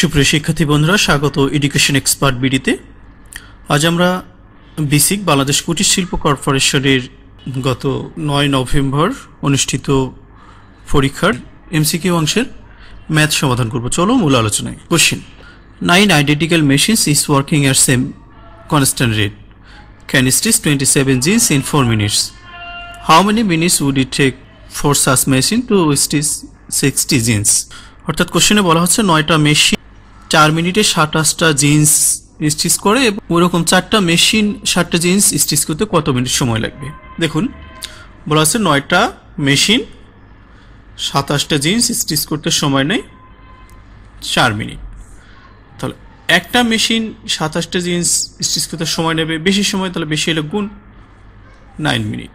সুপ্রিয় শিক্ষার্থী বন্ধুরা স্বাগত এডুকেশন এক্সপার্ট বিডিতে আজ আমরা বিসিক বাংলাদেশ কুটির শিল্প কর্পোরেশনের গত নয় নভেম্বর অনুষ্ঠিত পরীক্ষার এমসিকিউ অংশের ম্যাথ সমাধান করব চলো মূল আলোচনায় question nine identical machines is working এর same constant rate can stitch twenty seven jeans in four minutes how many minutes would it take four such machine to stitch sixty jeans অর্থাৎ কোশ্চেনে বলা হচ্ছে নয়টা মেশিন চার মিনিটে সাতাশটা jeans stitch করে ওরকম চারটা মেশিন সাতটা জিন্স স্টিচ করতে কত মিনিট সময় লাগবে দেখুন বলা আছে নয়টা মেশিন সাতাশটা জিন্স স্টিচ করতে সময় নেই চার মিনিট তাহলে একটা মেশিন সাতাশটা জিন্স স্টিচ করতে সময় নেবে বেশি সময় তাহলে বেশি হলে গুণ নাইন মিনিট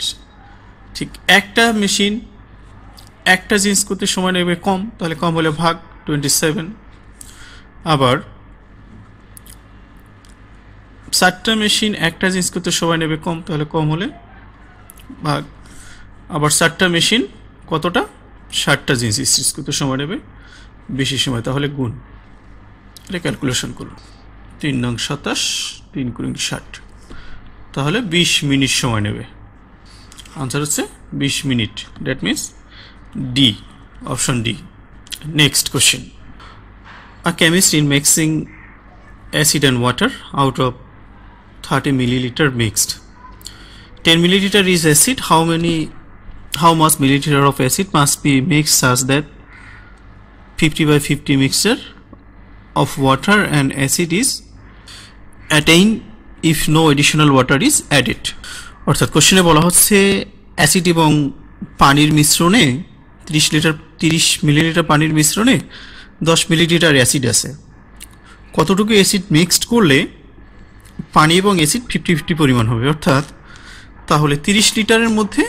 ঠিক একটা মেশিন একটা জিন্স করতে সময় নেবে কম তাহলে কম হলে ভাগ টোয়েন্টি সেভেন আবার চারটা মেশিন একটা জিনিস করতে সময় নেবে কম তাহলে কম হলে ভাগ আবার চারটা মেশিন কতটা ষাটটা জিনিস স্টিচ করতে সময় নেবে বেশি সময় তাহলে গুণ এটা ক্যালকুলেশন করুন তিন নং সাতাশ তিন কুড়ি ষাট তাহলে বিশ মিনিট সময় নেবে আনসার হচ্ছে বিশ minute that means D option D next question a chemist in mixing acid and water out of 30 milliliter mixed 10 milliliter is acid how many how much milliliter of acid must be mixed such that 50 by 50 mixture of water and acid is attained if no additional water is added অর্থাৎ কোশ্চেনে বলা হচ্ছে acid এবং পানির মিশ্রণে 30 litre 30 millilitre পানির মিশ্রণে দশ মিলিলিটার অ্যাসিড আছে কতটুকু অ্যাসিড মিক্সড করলে পানি এবং অ্যাসিড ফিফটি ফিফটি পরিমাণ হবে অর্থাৎ তাহলে 30 লিটারের মধ্যে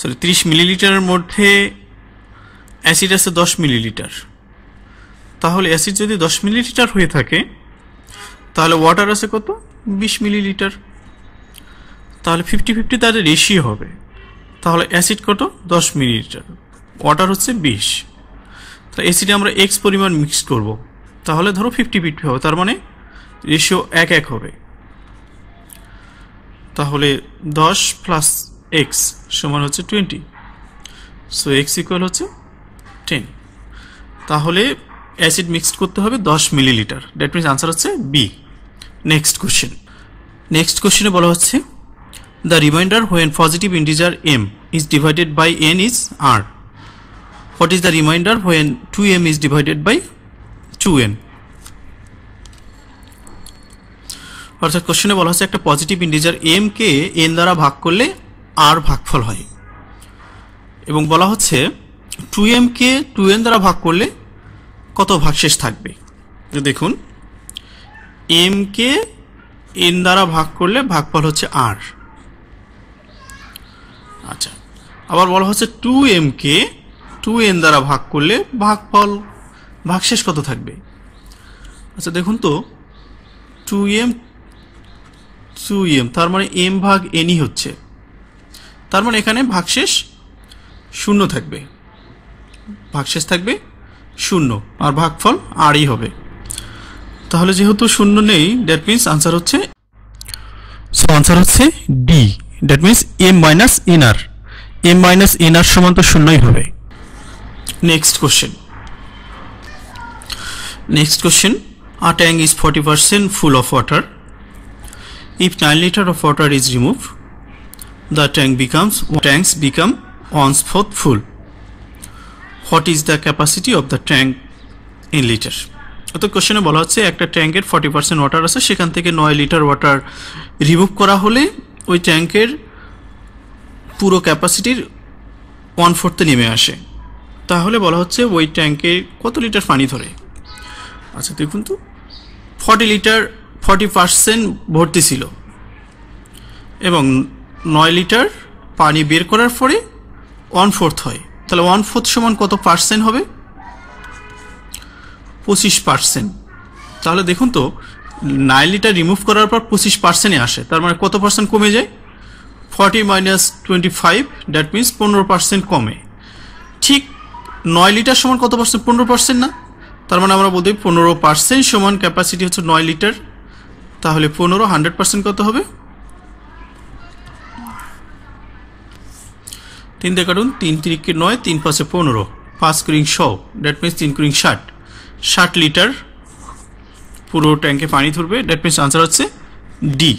সরি 30 মিলিলিটারের মধ্যে অ্যাসিড আছে দশ মিলিলিটার তাহলে অ্যাসিড যদি দশ মিলিলিটার হয়ে থাকে তাহলে ওয়াটার আছে কত 20 মিলিলিটার তাহলে ফিফটি ফিফটি তাদের রেশিও হবে তাহলে অ্যাসিড কত দশ মিলিলিটার ওয়াটার হচ্ছে বিশ তো এসিটি আমরা এক্স পরিমাণ মিক্সড করব তাহলে ধরো ফিফটি ফিফটি হবে তার মানে রেশিও এক এক হবে তাহলে দশ প্লাস এক্স সমান হচ্ছে টোয়েন্টি সো এক্স ইকুয়াল হচ্ছে টেন তাহলে অ্যাসিড মিক্সড করতে হবে দশ মিলিলিটার দ্যাট মিনস আনসার হচ্ছে বি নেক্সট কোশ্চেন নেক্সট কোশ্চেনে বলা হচ্ছে the remainder when positive integer M is divided by N is R what is the remainder when 2m is divided by 2n অর্থাৎ কোশ্চেনে বলা হচ্ছে একটা পজিটিভ ইন্ডিজার এম কে এন দ্বারা ভাগ করলে আর ভাগফল হয় এবং বলা হচ্ছে টু এম কে টু এন দ্বারা ভাগ করলে কত ভাগশেষ থাকবে দেখুন এম কে এন দ্বারা ভাগ করলে ভাগফল হচ্ছে আর আচ্ছা আবার বলা হচ্ছে টু এম কে টু এন দ্বারা ভাগ করলে ভাগফল ভাগশেষ কত থাকবে আচ্ছা দেখুন তো টু এম টু এম তার মানে এম ভাগ এনই হচ্ছে তার মানে এখানে ভাগশেষ শূন্য থাকবে ভাগশেষ থাকবে শূন্য আর ভাগফল আরই হবে তাহলে যেহেতু শূন্য নেই ড্যাট মিন্স আনসার হচ্ছে সো আনসার হচ্ছে D that means M minus NR M minus NR সমান তো শূন্যই হবে next question next question a tank is 40% percent full of water if 9 liter of water is removed the tank becomes tanks become once fourth full what is the capacity of the tank in liter অর্থাৎ কোশ্চেনে বলা হচ্ছে একটা ট্যাঙ্কের forty percent water আছে সেখান থেকে নয় লিটার ওয়াটার রিমুভ করা হলে ওই ট্যাঙ্কের পুরো ক্যাপাসিটির ওয়ান ফোর্থে নেমে আসে তাহলে বলা হচ্ছে ওই ট্যাঙ্কে কত লিটার পানি ধরে আচ্ছা দেখুন তো ফর্টি লিটার ফর্টি পার্সেন্ট ভর্তি ছিল এবং নয় লিটার পানি বের করার পরে ওয়ান ফোর্থ হয় তাহলে ওয়ান ফোর্থ সমান কত পার্সেন্ট হবে পঁচিশ পার্সেন্ট তাহলে দেখুন তো নাইন লিটার রিমুভ করার পর পঁচিশ পার্সেন্টে আসে তার মানে কত পার্সেন্ট কমে যায় forty minus twenty five that means পনেরো পার্সেন্ট কমে ঠিক নয় লিটার সমান কত পার্সেন্ট পনেরো পার্সেন্ট না তার মানে আমরা বলতে পনেরো পার্সেন্ট সমান ক্যাপাসিটি হচ্ছে নয় লিটার তাহলে পনেরো হান্ড্রেড পার্সেন্ট কত হবে তিন দিয়ে কাটুন তিন তিরিকে নয় তিন পাঁচে পনেরো পাঁচ কুড়িং শ ড্যাট মিনস তিন কুড়িং ষাট ষাট লিটার পুরো ট্যাঙ্কে পানি ধরবে ড্যাট মিনস আনসার হচ্ছে ডি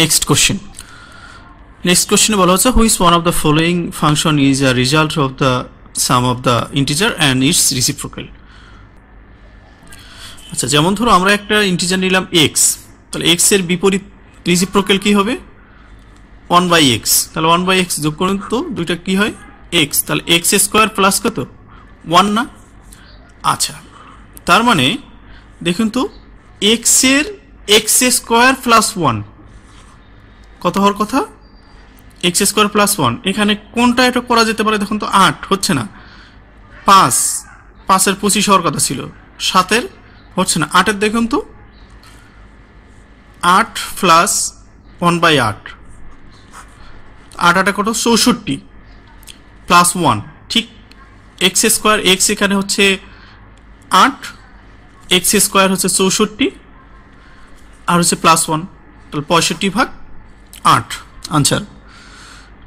নেক্সট কোশ্চেন নেক্সট কোশ্চেনে বলা হচ্ছে which one of the following function is a result of the sum of the integer and its reciprocal আচ্ছা যেমন ধরো আমরা একটা ইন্টিজার নিলাম x তাহলে x এর বিপরীত রিসিপרוকেল কি হবে 1/x তাহলে 1/x যোগ করন তো দুটো কি হয় x তাহলে x স্কয়ার প্লাস কত 1 না আচ্ছা তার মানে দেখুন তো x এর x স্কয়ার প্লাস 1 কত হওয়ার কথা এক্স স্কোয়ার প্লাস ওয়ান এখানে কোনটা এটা করা যেতে পারে দেখুন তো আট হচ্ছে না পাঁচ পাঁচের পঁচিশ হওয়ার কথা ছিল সাতের হচ্ছে না আটের দেখুন তো আট প্লাস ওয়ান বাই আট আট আটে কত চৌষট্টি প্লাস ওয়ান ঠিক এক্স স্কোয়ার এক্স এখানে হচ্ছে আট এক্স স্কোয়ার হচ্ছে চৌষট্টি আর হচ্ছে প্লাস ওয়ান তাহলে পঁয়ষট্টি ভাগ আট answer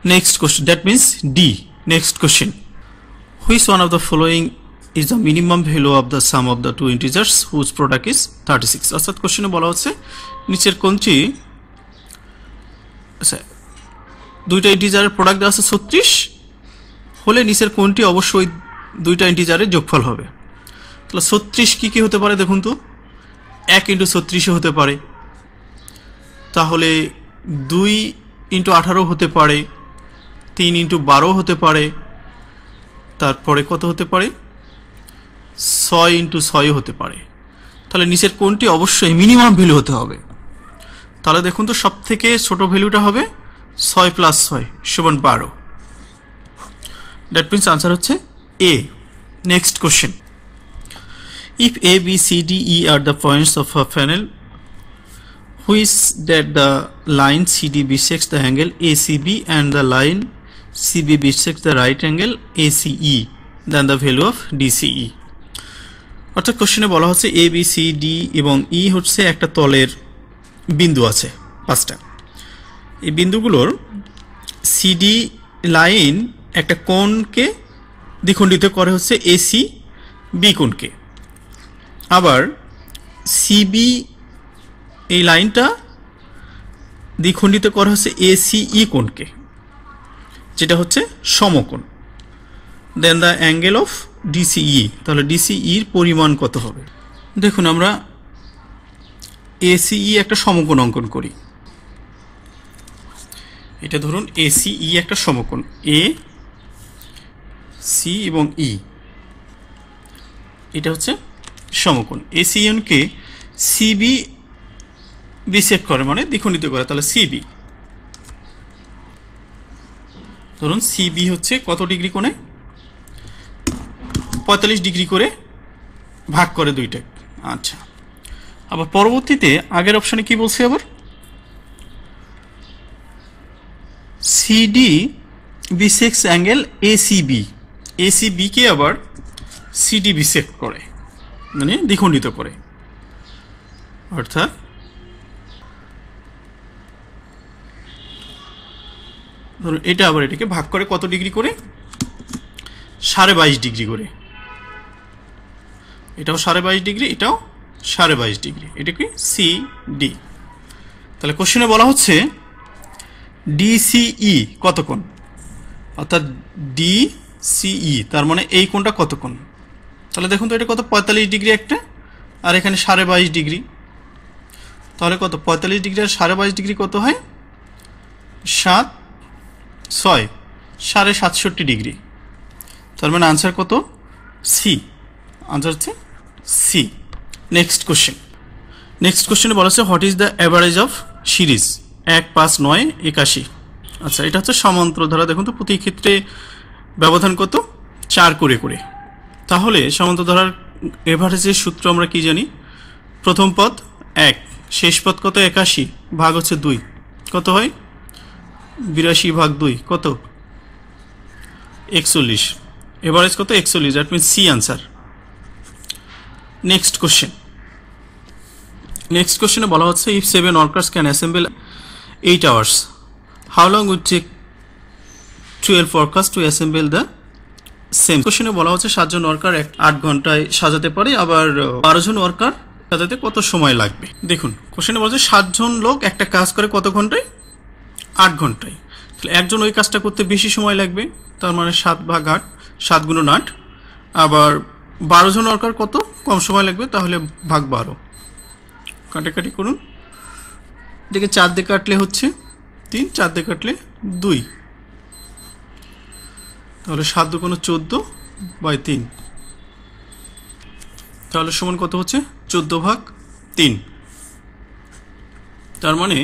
Next question that means D. Next question. Which one of the following is the minimum value of the sum of the two integers whose product is 36 অর্থাৎ কোশ্চেনে বলা হচ্ছে নিচের কোনটি আচ্ছা দুইটা ইন্টিজারের প্রোডাক্ট দেওয়া আছে 36 হলে নিচের কোনটি অবশ্যই দুইটা ইন্টিজারের যোগফল হবে তাহলে 36 কি কি হতে পারে দেখুন তো 1 ইনটু 36 হতে পারে তাহলে 2 ইনটু 18 হতে পারে তিন ইন্টু বারো হতে পারে তারপরে কত হতে পারে ছয় ইন্টু ছয় হতে পারে তাহলে নিচের কোনটি অবশ্যই মিনিমাম ভ্যালু হতে হবে তাহলে দেখুন তো সব থেকে ছোটো ভ্যালুটা হবে ছয় প্লাস ছয় সমান বারো দ্যাট মিনস আনসার হচ্ছে A next question if A B C D E are the points of a প্যানেল which that the line C D sects the angle A C B and the line CB bisects the right angle ACE than the value of DCE অর্থাৎ কোশ্চেনে বলা হচ্ছে এ B C D এবং ই e হচ্ছে একটা তলের বিন্দু আছে পাঁচটা এই বিন্দুগুলোর সিডি লাইন একটা কোণকে দ্বিখণ্ডিত করে হচ্ছে এসি বি কোণকে আবার সিবি এই লাইনটা দ্বিখণ্ডিত করা হচ্ছে এসিই e কোণকে যেটা হচ্ছে সমকোণ then the angle of DCE তাহলে ডিসিইর e পরিমাণ কত হবে দেখুন আমরা এসিই e একটা সমকোণ অঙ্কন করি এটা ধরুন এসিই e একটা সমকোণ এ সি এবং ই এটা হচ্ছে সমকোণ এসিএনকে সিবি বিসেট করে মানে দ্বিখণ্ডিত করে তাহলে সিবি ধরুন সিবি হচ্ছে কত ডিগ্রি কোণে পঁয়তাল্লিশ ডিগ্রি করে ভাগ করে দুইটা আচ্ছা আবার পরবর্তীতে আগের অপশানে কি বলছি আবার সিডি বিসেক্স অ্যাঙ্গেল এসিবি এসিবিকে আবার সিডি বিসেক্ট করে মানে দ্বিখণ্ডিত করে অর্থাৎ ধরুন এটা আবার এটাকে ভাগ করে কত ডিগ্রি করে সাড়ে বাইশ ডিগ্রি করে এটাও সাড়ে বাইশ ডিগ্রি এটাও সাড়ে বাইশ ডিগ্রি এটা কি সি ডি তাহলে কোশ্চেনে বলা হচ্ছে ডিসিই e কত কোণ অর্থাৎ ডিসিই e, তার মানে এই কোনটা কত কোণ তাহলে দেখুন তো এটা কত পঁয়তাল্লিশ ডিগ্রি একটা আর এখানে সাড়ে বাইশ ডিগ্রি তাহলে কত পঁয়তাল্লিশ ডিগ্রি আর সাড়ে বাইশ ডিগ্রি কত হয় সাত ছয় সাড়ে সাতষট্টি ডিগ্রি তার মানে আনসার কত সি আনসার হচ্ছে সি নেক্সট কোশ্চেন নেক্সট কোশ্চেনে বলা হচ্ছে what is the average of series এক পাঁচ নয় একাশি আচ্ছা এটা হচ্ছে সমান্তর ধারা দেখুন তো প্রতি ক্ষেত্রে ব্যবধান কত চার করে করে তাহলে সমান্তর ধারার এভারেজের সূত্র আমরা কি জানি প্রথম পদ এক শেষ পদ কত একাশি ভাগ হচ্ছে দুই কত হয় বিরাশি ভাগ দুই কত একচল্লিশ এভারেজ কত একচল্লিশ that mean C answer next question next কোশ্চেনে বলা হচ্ছে if seven workers can assemble eight hours how long would take twelve workers to assemble the same কোশ্চেনে বলা হচ্ছে সাতজন ওয়ার্কার এক আট ঘন্টায় সাজাতে পারে আবার বারোজন ওয়ার্কার সাজাতে কত সময় লাগবে দেখুন কোশ্চেনে বলা হচ্ছে সাতজন লোক একটা কাজ করে কত ঘন্টায় আট ঘন্টায় তাহলে একজন ওই কাজটা করতে বেশি সময় লাগবে তার মানে সাত ভাগ আট সাত গুণন আট আবার বারো জন ওয়ার্কার কত কম সময় লাগবে তাহলে ভাগ বারো কাটাকাটি করুন দেখে চার দিয়ে কাটলে হচ্ছে তিন চার দিয়ে কাটলে দুই তাহলে সাত দু কোনো চোদ্দো বাই তিন তাহলে সমান কত হচ্ছে চোদ্দো ভাগ তিন তার মানে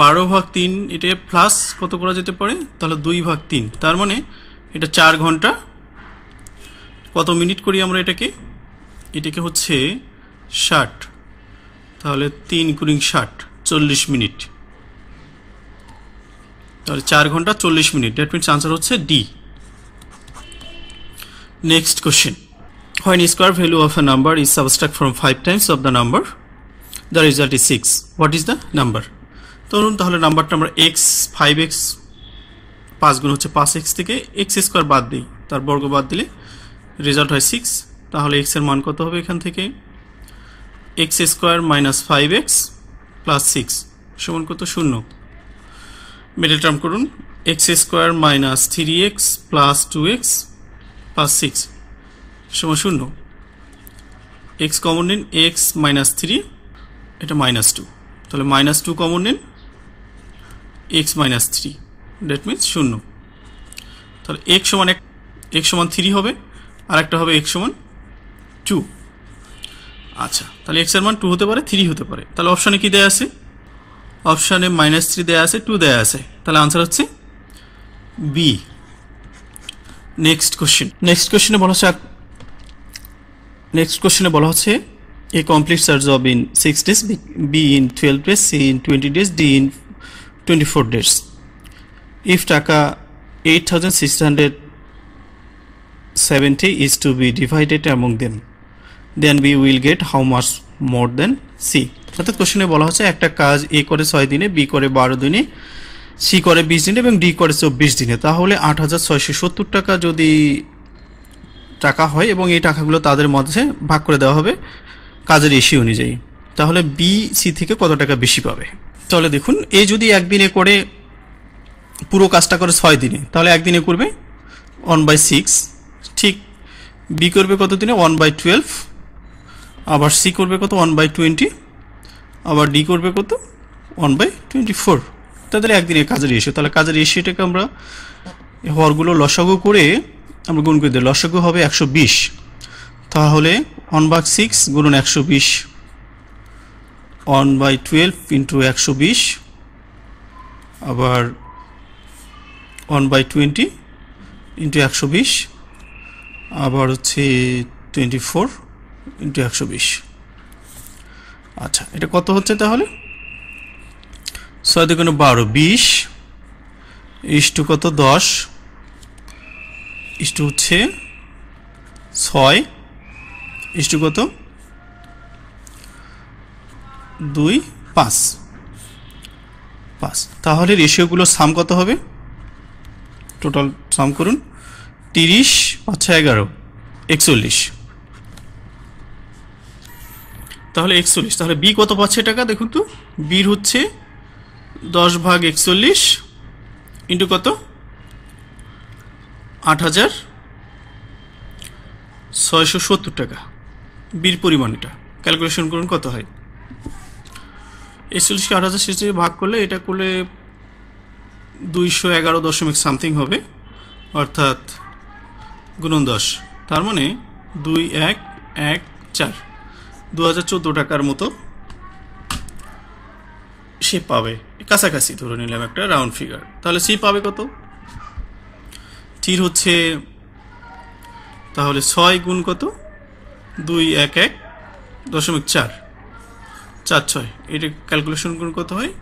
বারো ভাগ তিন এটা প্লাস কত করা যেতে পারে তাহলে দুই ভাগ তিন তার মানে এটা চার ঘন্টা কত মিনিট করি আমরা এটাকে এটাকে হচ্ছে ষাট তাহলে তিন কুড়ি ষাট চল্লিশ মিনিট তাহলে চার ঘন্টা চল্লিশ মিনিট দ্যাট মিনস আনসার হচ্ছে D next question when square value of a number is subtract from five times of the number the result is six what is the number ধরুন তাহলে নাম্বারটা আমরা এক্স ফাইভ এক্স পাঁচ গুণ হচ্ছে পাঁচ x থেকে এক্স স্কোয়ার বাদ দিই তার বর্গ বাদ দিলে রেজাল্ট হয় সিক্স তাহলে এক্সের মান কত হবে এখান থেকে X square minus five X plus six সমান কত শূন্য মিডিল টার্ম করুন X square minus three X plus two X plus six সমান শূন্য এক্স কমন নিন এক্স মাইনাস থ্রি এটা মাইনাস টু তাহলে মাইনাস টু কমন নিন X minus three that means শূন্য তাহলে এক সমান এক এক সমান থ্রি হবে আর একটা হবে এক সমান টু আচ্ছা তাহলে এক্সের মান টু হতে পারে থ্রি হতে পারে তাহলে অপশানে কী দেয়া আছে অপশানে মাইনাস থ্রি দেয়া আছে টু দেয়া আছে তাহলে আনসার হচ্ছে বি নেক্সট কোশ্চেন নেক্সট কোশ্চেনে বলা হচ্ছে নেক্সট কোশ্চেনে বলা হচ্ছে এ কমপ্লিট সার্চ job in six days B in twelve days C in twenty days D in 24 days. If Taka 8670 is to be divided among them, then we will get how much more than C অর্থাৎ কোশ্চেনে বলা হচ্ছে একটা কাজ এ করে ছয় দিনে B করে বারো দিনে সি করে বিশ দিনে এবং ডি করে চব্বিশ দিনে তাহলে আট হাজার ছয়শো সত্তর টাকা যদি টাকা হয় এবং এই টাকাগুলো তাদের মধ্যে ভাগ করে দেওয়া হবে কাজের এসি অনুযায়ী তাহলে বি সি থেকে কত টাকা বেশি পাবে তাহলে দেখুন এ যদি একদিনে করে পুরো কাজটা করে ছয় দিনে তাহলে একদিনে করবে ওয়ান বাই সিক্স ঠিক বি করবে কত দিনে ওয়ান বাই টুয়েলভ আবার সি করবে কত ওয়ান বাই টোয়েন্টি আবার ডি করবে কত ওয়ান বাই টোয়েন্টি ফোর তাদের একদিনে কাজের এসে তাহলে কাজের রেশিওটাকে আমরা হরগুলো লসাগু করে আমরা গুণ করে দিই লসাগু হবে একশো বিশ তাহলে ওয়ান বাই সিক্স গুণন একশো বিশ ওয়ান বাই টুয়েলভ ইন্টু একশো বিশ আবার ওয়ান বাই টোয়েন্টি ইন্টু একশো বিশ আবার হচ্ছে টোয়েন্টি ফোর ইন্টু একশো বিশ আচ্ছা এটা কত হচ্ছে তাহলে ছয় দুগুণে বারো বিশ ইস্টু কত দশ ইস্টু হচ্ছে ছয় ইস্টু কত দুই পাঁচ পাঁচ তাহলে রেশিওগুলো সাম কত হবে টোটাল সাম করুন তিরিশ পাঁচশো এগারো একচল্লিশ তাহলে একচল্লিশ তাহলে বি কত পাচ্ছে টাকা দেখুন তো বির হচ্ছে দশ ভাগ একচল্লিশ ইন্টু কত আট হাজার ছয়শো সত্তর টাকা বির পরিমাণটা ক্যালকুলেশন করুন কত হয় একচল্লিশকে আট হাজার ছেচল্লিশ ভাগ করলে এটা করলে দুইশো এগারো দশমিক সামথিং হবে অর্থাৎ গুণন দশ তার মানে দুই এক এক চার দু হাজার চোদ্দো টাকার মতো সে পাবে কাছাকাছি ধরে নিলাম একটা রাউন্ড ফিগার তাহলে সি পাবে কত টির হচ্ছে তাহলে ছয় গুণ কত দুই এক এক দশমিক চার চার ছয় এটা ক্যালকুলেশন করে কত হয়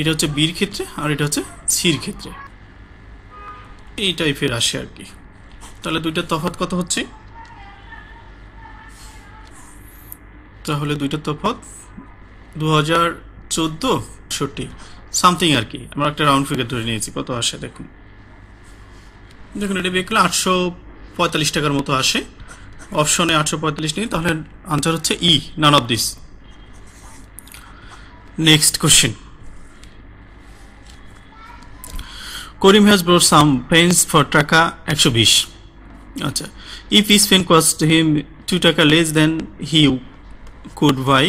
এটা হচ্ছে বির ক্ষেত্রে আর এটা হচ্ছে সির ক্ষেত্রে এই টাইপের আসে আর কি তাহলে দুইটা তফাত কত হচ্ছে তাহলে দুইটা তফাত দু হাজার চোদ্দো সামথিং আর কি আমরা একটা রাউন্ড ফিগার ধরে নিয়েছি কত আসে দেখুন দেখুন এটা বেকলে আটশো পঁয়তাল্লিশ টাকার মতো আসে অপশনে আটশো পঁয়তাল্লিশ নেই তাহলে আনসার হচ্ছে E none of this next question Karim has brought some pens for taka একশো বিশ আচ্ছা if each pen cost him two taka less then he could buy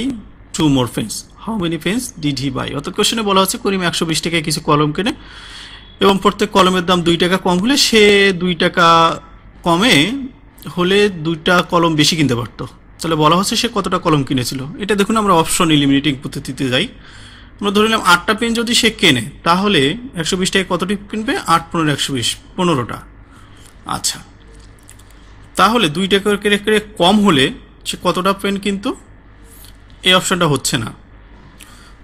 two more pens how many pens did he buy অর্থাৎ কোশ্চেনে বলা হচ্ছে করিম একশো বিশ টাকায় কিছু কলম কেনে এবং প্রত্যেক কলমের দাম দুই টাকা কম হলে সে দুই টাকা কমে হলে দুইটা কলম বেশি কিনতে পারতো তাহলে বলা হচ্ছে সে কতটা কলম কিনেছিল এটা দেখুন আমরা অপশন ইলিমিনেটিং পদ্ধতিতে যাই আমরা ধরে নিলাম আটটা পেন যদি সে কেনে তাহলে একশো বিশ কতটি কিনবে আট পনেরো একশো বিশ পনেরোটা আচ্ছা তাহলে দুই টাকা কেড়ে কেড়ে কম হলে সে কতটা পেন কিন্তু এই অপশানটা হচ্ছে না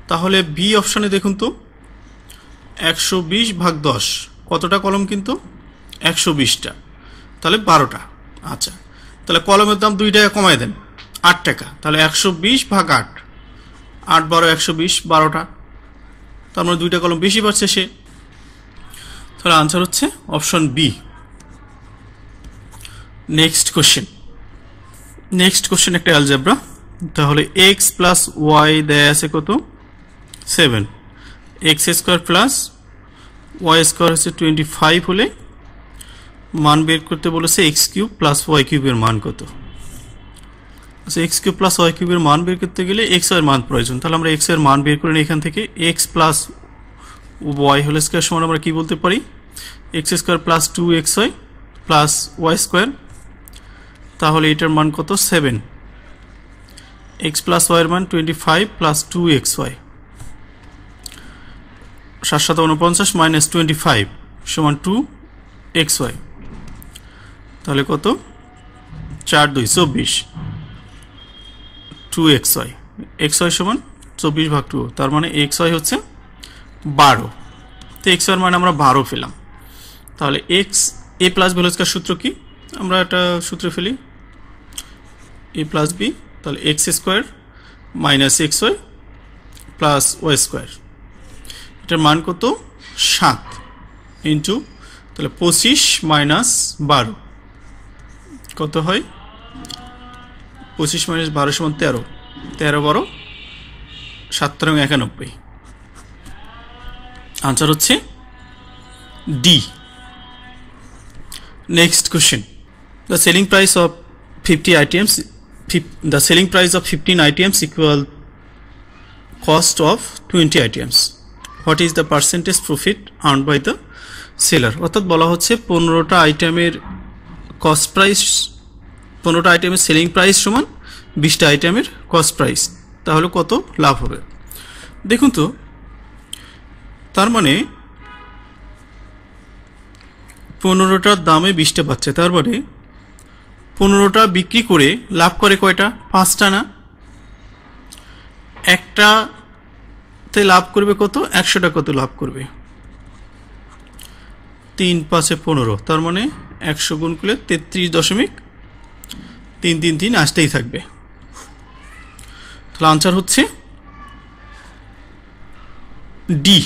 তাহলে বি অপশানে দেখুন তো একশো বিশ ভাগ দশ কতটা কলম কিন্তু একশো বিশটা তাহলে বারোটা আচ্ছা তাহলে কলমের দাম দুই টাকা কমাই দেন আট টাকা তাহলে একশো বিশ ভাগ আট আট বারো একশো বিশ বারোটা তার মানে দুইটা কলম বেশি পাচ্ছে সে তাহলে আনসার হচ্ছে option B next question next question একটা অ্যালজেব্রা তাহলে এক্স প্লাস ওয়াই দেয় আছে কত seven X square plus Y square হচ্ছে টোয়েন্টি ফাইভ হলে মান বের করতে বলেছে এক্স কিউব প্লাস ওয়াই কিউবের মান কত আচ্ছা এক্স কিউব প্লাস ওয়াই কিউবের মান বের করতে গেলে এক্স এর মান প্রয়োজন তাহলে আমরা এক্স এর মান বের করি এখান থেকে X plus Y whole square সমান আমরা কি বলতে পারি X square plus two X Y plus Y square তাহলে এটার মান কত সেভেন এক্স প্লাস ওয়াইয়ের মান twenty five plus two X Y সাতশত উনপঞ্চাশ মাইনাস টোয়েন্টি ফাইভ সমান টু এক্স ওয়াই তাহলে কত চার দুই চব্বিশ two X Y X Y সমান চব্বিশ ভাগ টু তার মানে এক্স ওয়াই হচ্ছে বারো তো এক্স ওয়ার মানে আমরা বারো পেলাম তাহলে এক্স এ প্লাস হচ্ছে সূত্র কি আমরা একটা সূত্র ফেলি এ প্লাস বি তাহলে X square minus X Y plus Y square এটার মান কত সাত ইন্টু তাহলে পঁচিশ মাইনাস বারো কত হয় পঁচিশ মাইনাস বারো সমান তেরো তেরো বারো সাত রং একানব্বই আনসার হচ্ছে D next question the selling price of fifty items the selling price of fifteen items equal cost of twenty items what is the percentage profit earned by the seller অর্থাৎ বলা হচ্ছে পনেরোটা আইটেমের কস্ট প্রাইস পনেরোটা আইটেমের selling price সমান বিশটা আইটেমের কস্ট প্রাইস তাহলে কত লাভ হবে দেখুন তো তার মানে পনেরোটার দামে বিশটা পাচ্ছে তার মানে পনেরোটা বিক্রি করে লাভ করে কয়টা পাঁচটা না একটাতে লাভ করবে কত একশোটা কত লাভ করবে তিন পাঁচে পনেরো তার মানে একশো গুণ করলে তেত্রিশ দশমিক তিন তিন তিন আসতেই থাকবে তাহলে আনসার হচ্ছে D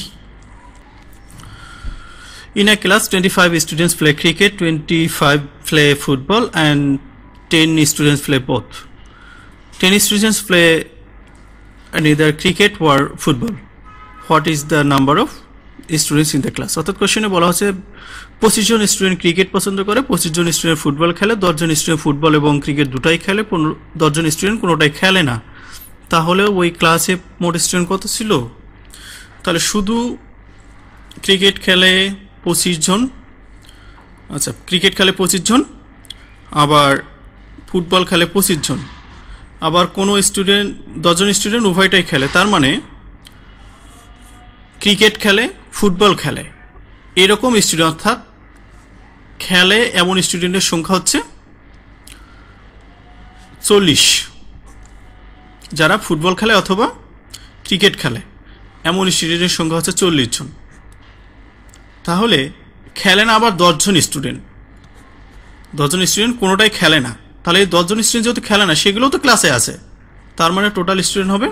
In a class, 25 students play cricket, 25 play football and 10 students play both. 10 students play either cricket or football. What is the number of students in the class? অর্থাৎ কোশ্চেনে বলা হচ্ছে পঁচিশ জন স্টুডেন্ট ক্রিকেট পছন্দ করে পঁচিশ জন student football খেলে দশজন স্টুডেন্ট ফুটবল এবং ক্রিকেট দুটাই খেলে পনেরো দশজন স্টুডেন্ট কোনোটাই খেলে না তাহলে ওই ক্লাসে মোট স্টুডেন্ট কত ছিল তাহলে শুধু ক্রিকেট খেলে পঁচিশ জন আচ্ছা ক্রিকেট খেলে পঁচিশ জন আবার ফুটবল খেলে পঁচিশ জন আবার কোনো স্টুডেন্ট দশজন স্টুডেন্ট উভয়টাই খেলে তার মানে ক্রিকেট খেলে ফুটবল খেলে এরকম স্টুডেন্ট অর্থাৎ খেলে এমন স্টুডেন্টের সংখ্যা হচ্ছে চল্লিশ যারা ফুটবল খেলে অথবা ক্রিকেট খেলে এমন স্টুডেন্টের সংখ্যা হচ্ছে চল্লিশ জন তাহলে খেলে না আবার দশজন স্টুডেন্ট দশজন স্টুডেন্ট কোনোটাই খেলে না তাহলে এই দশজন স্টুডেন্ট যেহেতু খেলে না সেগুলোও তো ক্লাসে আছে তার মানে টোটাল স্টুডেন্ট হবে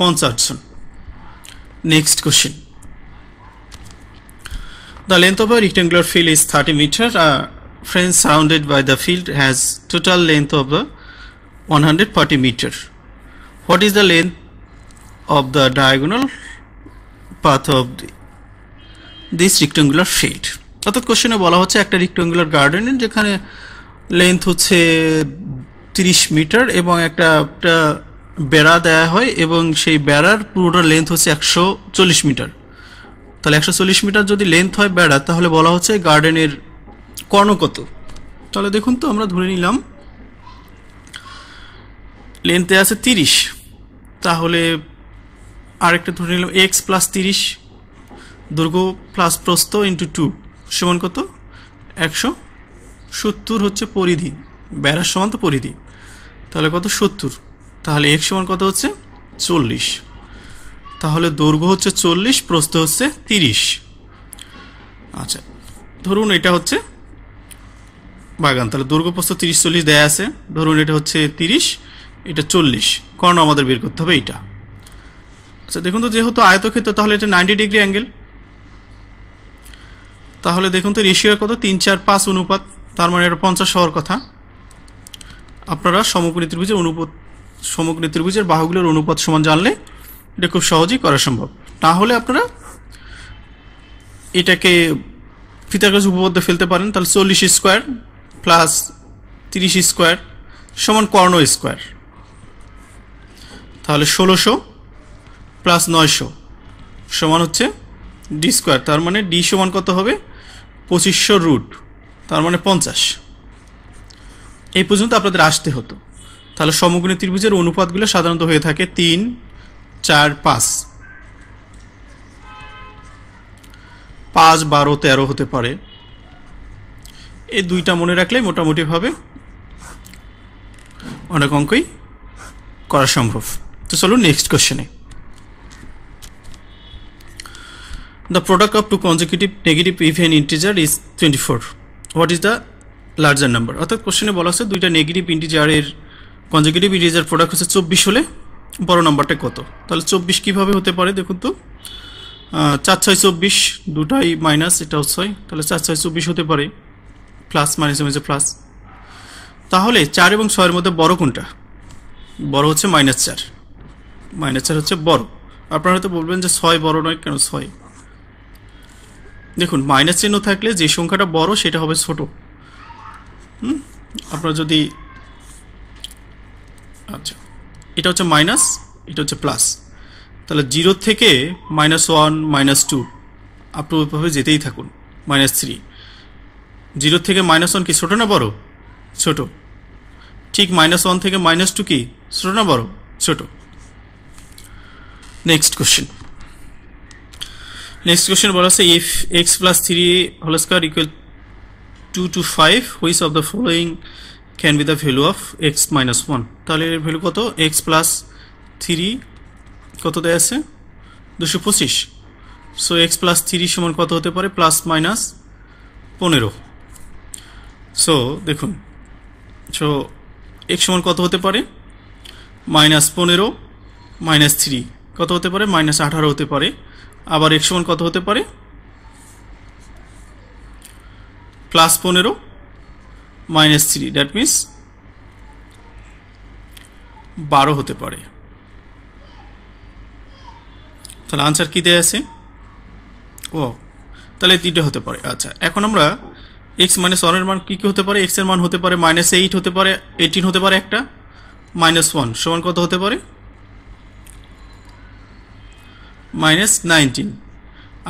পঞ্চাশ জন next question The length of a rectangular field is 30 meter. A fence surrounded by the field has total length of 140 meter. What is the length of the diagonal path of the, this rectangular field? অর্থাৎ কোশ্চেনে বলা হচ্ছে একটা rectangular গার্ডেনের যেখানে length হচ্ছে 30 metre এবং একটা একটা বেড়া দেয়া হয় এবং সেই বেড়ার পুরোটা লেন্থ হচ্ছে একশো মিটার তাহলে একশো চল্লিশ মিটার যদি লেন্থ হয় বেড়া তাহলে বলা হচ্ছে গার্ডেনের কর্ণ কত তাহলে দেখুন তো আমরা ধরে নিলাম লেন্থে আছে তিরিশ তাহলে আরেকটা ধরে নিলাম এক্স প্লাস তিরিশ দুর্গ প্লাস প্রস্থ ইন্টু টু সমান কত একশো সত্তর হচ্ছে পরিধি বেড়ার সমান তো পরিধি তাহলে কত সত্তর তাহলে এক সমান কত হচ্ছে চল্লিশ তাহলে দৈর্ঘ্য হচ্ছে চল্লিশ প্রস্থ হচ্ছে তিরিশ আচ্ছা ধরুন এটা হচ্ছে বাগান তাহলে দৈর্ঘ্য প্রস্থ তিরিশ চল্লিশ দেয়া আছে ধরুন এটা হচ্ছে তিরিশ এটা চল্লিশ কর্ণ আমাদের বের করতে হবে এটা আচ্ছা দেখুন তো যেহেতু আয়তক্ষেত্র তাহলে এটা নাইনটি ডিগ্রি অ্যাঙ্গেল তাহলে দেখুন তো রেশিয়া কত তিন চার পাঁচ অনুপাত তার মানে এটা পঞ্চাশ হওয়ার কথা আপনারা সমগ্র ত্রিভুজের অনুপাত সমগ্র ত্রিভুজের বাহুগুলোর অনুপাত সমান জানলে এটা খুব সহজেই করা সম্ভব না হলে আপনারা এটাকে ফিতাকাজ উপপাদ্য ফেলতে পারেন তাহলে চল্লিশ স্কোয়ার প্লাস তিরিশ স্কোয়ার সমান কর্ণ স্কোয়ার তাহলে ষোলোশো প্লাস নয়শো সমান হচ্ছে ডি স্কোয়ার তার মানে ডি সমান কত হবে পঁচিশশো রুট তার মানে পঞ্চাশ এই পর্যন্ত আপনাদের আসতে হতো তাহলে সমগ্র ত্রিভুজের অনুপাতগুলো সাধারণত হয়ে থাকে তিন চার পাঁচ পাঁচ বারো তেরো হতে পারে এই দুইটা মনে রাখলে মোটামুটিভাবে অনেক অঙ্কই করা সম্ভব তো চলো নেক্সট কোশ্চেনে the product of two consecutive negative even integer is twenty four what is the larger number অর্থাৎ কোশ্চেনে বলা হচ্ছে দুইটা নেগেটিভ ইন্টিজারের কনজিকিউটিভ ইন্টিজার প্রোডাক্ট হচ্ছে চব্বিশ হলে বড় নাম্বারটা কত তাহলে চব্বিশ কীভাবে হতে পারে দেখুন তো চার ছয় চব্বিশ দুটাই মাইনাস এটাও ছয় তাহলে চার ছয় চব্বিশ হতে পারে প্লাস মাইনাস হচ্ছে প্লাস তাহলে চার এবং ছয়ের মধ্যে বড় কোনটা বড় হচ্ছে মাইনাস চার মাইনাস চার হচ্ছে বড় আপনারা হয়তো বলবেন যে ছয় বড় নয় কেন ছয় দেখুন মাইনাস চিহ্ন থাকলে যে সংখ্যাটা বড় সেটা হবে ছোট আপনার যদি আচ্ছা এটা হচ্ছে মাইনাস এটা হচ্ছে প্লাস তাহলে জিরো থেকে মাইনাস ওয়ান মাইনাস টু আপনারভাবে যেতেই থাকুন মাইনাস থ্রি জিরো থেকে মাইনাস ওয়ান কি ছোটো না বড় ছোট ঠিক মাইনাস ওয়ান থেকে মাইনাস টু কি ছোটো না বড় ছোট নেক্সট কোশ্চেন নেক্সট কোশ্চেন বলা আছে if X plus three whole square equal to two five which of the following can be the value of X minus one তাহলে এর ভ্যালু কত এক্স প্লাস থ্রি কত দেয়া আছে দুশো পঁচিশ সো এক্স প্লাস থ্রি সমান কত হতে পারে প্লাস মাইনাস পনেরো সো দেখুন সো এক্স সমান কত হতে পারে মাইনাস পনেরো মাইনাস থ্রি কত হতে পারে মাইনাস আঠারো হতে পারে আবার এক্স সমান কত হতে পারে প্লাস পনেরো মাইনাস থ্রি দ্যাট মিনস বারো হতে পারে তাহলে আনসার কী দেয় আছে ও তাহলে তিনটে হতে পারে আচ্ছা এখন আমরা এক্স মাইনাস ওয়ানের মান কী কী হতে পারে এক্সের মান হতে পারে মাইনাস এইট হতে পারে এইটিন হতে পারে একটা মাইনাস ওয়ান সমান কত হতে পারে মাইনাস নাইনটিন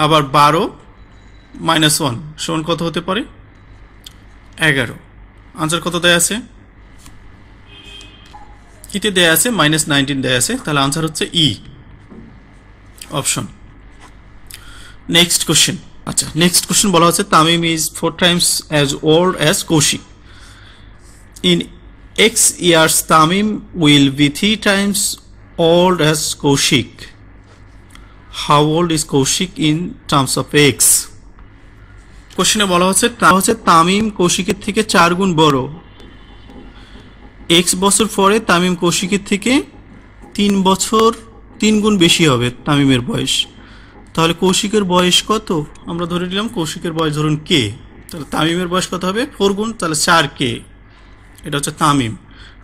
আবার বারো মাইনাস ওয়ান সমান কত হতে পারে এগারো আনসার কত দেয়া আছে ইতে দেয়া আছে মাইনাস নাইনটিন দেয়া আছে তাহলে আনসার হচ্ছে ই অপশন নেক্সট কোশ্চেন আচ্ছা নেক্সট কোশ্চেন বলা হচ্ছে Tamim is four times as old as Kaushik in X years Tamim will be three times old as Kaushik how old is Kaushik in terms of X কোশ্চেনে বলা হচ্ছে হচ্ছে তামিম কৌশিকের থেকে চার গুণ বড় এক্স বছর পরে তামিম কৌশিকের থেকে তিন বছর তিন গুণ বেশি হবে তামিমের বয়স তাহলে কৌশিকের বয়স কত আমরা ধরে নিলাম কৌশিকের বয়স ধরুন কে তাহলে তামিমের বয়স কত হবে ফোর গুণ তাহলে চার কে এটা হচ্ছে তামিম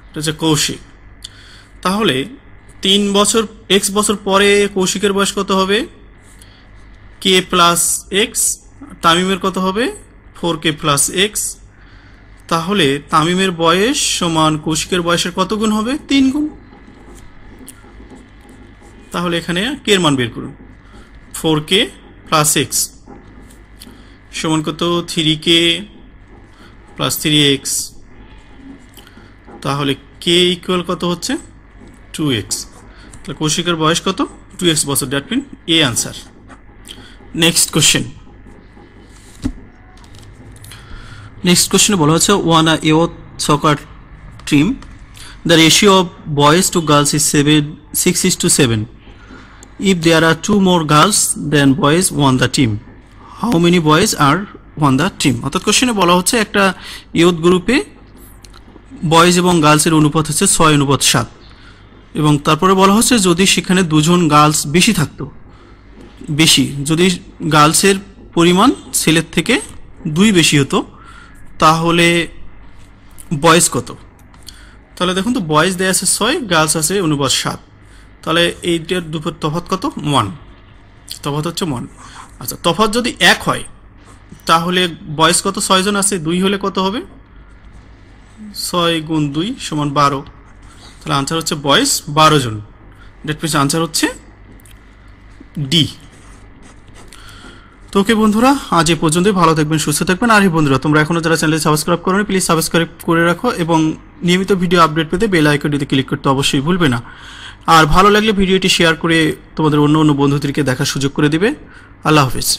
এটা হচ্ছে কৌশিক তাহলে তিন বছর এক্স বছর পরে কৌশিকের বয়স কত হবে কে প্লাস এক্স তামিমের কত হবে ফোর কে প্লাস এক্স তাহলে তামিমের বয়স সমান কৌশিকের বয়সের কত গুণ হবে তিন গুণ তাহলে এখানে কের মান বের করুন ফোর কে প্লাস এক্স সমান কত three K plus three X তাহলে কে ইকুয়াল কত হচ্ছে টু এক্স তাহলে কৌশিকের বয়স কত টু এক্স বছর that mean A answer next question next কোশ্চেনে বলা হচ্ছে ওয়ান আ এও soccer team the ratio of boys to girls is seven six is to seven if there are two more girls than boys on the team how many boys are on the team অর্থাৎ কোশ্চেনে বলা হচ্ছে একটা youth গ্রুপে boys এবং গার্লসের অনুপাত হচ্ছে ছয় অনুপাত সাত এবং তারপরে বলা হচ্ছে যদি সেখানে দুজন গার্লস বেশি থাকতো বেশি যদি গার্লসের পরিমাণ ছেলের থেকে দুই বেশি হতো তাহলে বয়স কত তাহলে দেখুন তো বয়স দেয় আছে ছয় গার্লস আছে অনুপাত সাত তাহলে এইটার দুপুর তফাত কত ওয়ান তফাত হচ্ছে ওয়ান আচ্ছা তফাত যদি এক হয় তাহলে বয়স কত ছয়জন আছে দুই হলে কত হবে ছয় গুণ দুই সমান বারো তাহলে আনসার হচ্ছে বয়স বারো জন ডেট মিনস আনসার হচ্ছে ডি তো ওকে বন্ধুরা আজ এ পর্যন্তই ভালো থাকবেন সুস্থ থাকবেন আর বন্ধুরা তোমরা এখনও যারা চ্যানেল সাবস্ক্রাইব করোনি প্লিজ সাবস্ক্রাইব করে রাখো এবং নিয়মিত ভিডিও আপডেট পেতে বেল আইকনটিতে ক্লিক করতে অবশ্যই ভুলবে না আর ভালো লাগলে ভিডিওটি শেয়ার করে তোমাদের অন্য অন্য বন্ধুদেরকে দেখার সুযোগ করে দেবে আল্লাহ হাফিজ